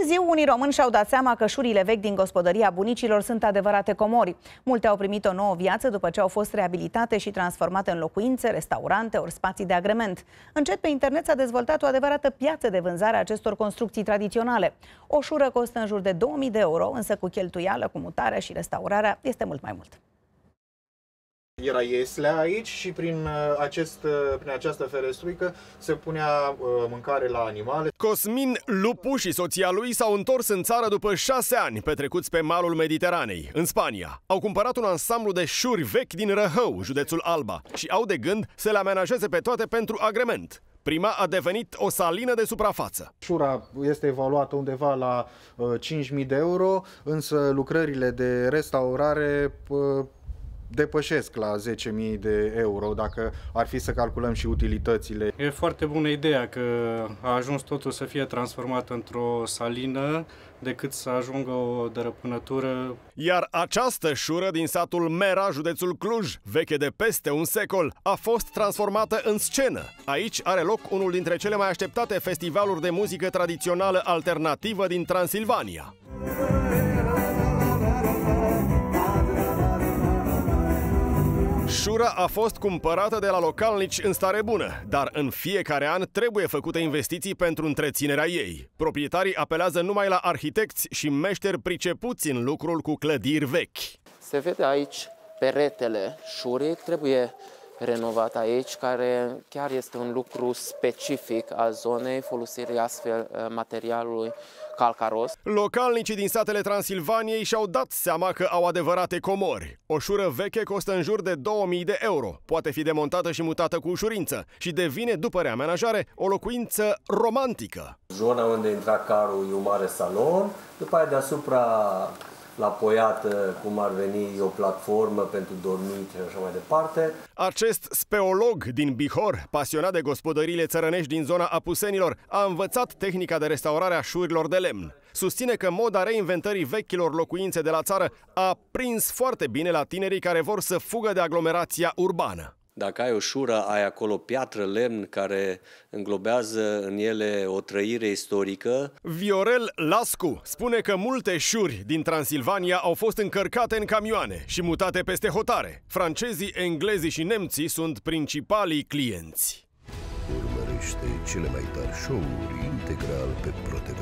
Târziu, unii români și-au dat seama că șurile vechi din gospodăria bunicilor sunt adevărate comori. Multe au primit o nouă viață după ce au fost reabilitate și transformate în locuințe, restaurante ori spații de agrement. Încet pe internet s-a dezvoltat o adevărată piață de vânzare a acestor construcții tradiționale. O șură costă în jur de 2000 de euro, însă cu cheltuială, cu mutarea și restaurarea este mult mai mult era ieslea aici și prin, uh, acest, uh, prin această ferestruică se punea uh, mâncare la animale. Cosmin Lupu și soția lui s-au întors în țară după șase ani petrecuți pe malul Mediteranei, în Spania. Au cumpărat un ansamblu de șuri vechi din Răhău, județul Alba, și au de gând să le amenajeze pe toate pentru agrement. Prima a devenit o salină de suprafață. Șura este evaluată undeva la 5.000 de euro, însă lucrările de restaurare depășesc la 10.000 de euro dacă ar fi să calculăm și utilitățile. E foarte bună ideea că a ajuns totul să fie transformat într-o salină decât să ajungă o dărăpânătură. Iar această șură din satul Mera, județul Cluj, veche de peste un secol, a fost transformată în scenă. Aici are loc unul dintre cele mai așteptate festivaluri de muzică tradițională alternativă din Transilvania. Măgărușura a fost cumpărată de la localnici în stare bună, dar în fiecare an trebuie făcute investiții pentru întreținerea ei. Proprietarii apelează numai la arhitecți și meșteri pricepuți în lucrul cu clădiri vechi. Se vede aici peretele șurii, trebuie renovat aici, care chiar este un lucru specific a zonei, folosirii astfel eh, materialului calcaros. Localnicii din satele Transilvaniei și-au dat seama că au adevărate comori. O șură veche costă în jur de 2000 de euro, poate fi demontată și mutată cu ușurință și devine, după reamenajare, o locuință romantică. Zona unde intra carul e un mare salon, după aia deasupra la poiată, cum ar veni o platformă pentru dormit și așa mai departe. Acest speolog din Bihor, pasionat de gospodăriile țărănești din zona Apusenilor, a învățat tehnica de restaurare a șurilor de lemn. Susține că moda reinventării vechilor locuințe de la țară a prins foarte bine la tinerii care vor să fugă de aglomerația urbană. Dacă ai o șură, ai acolo piatră, lemn care înglobează în ele o trăire istorică. Viorel Lascu spune că multe șuri din Transilvania au fost încărcate în camioane și mutate peste hotare. Francezii, englezii și nemții sunt principalii clienți. Urmărește cele mai tari show integral pe ProTV+.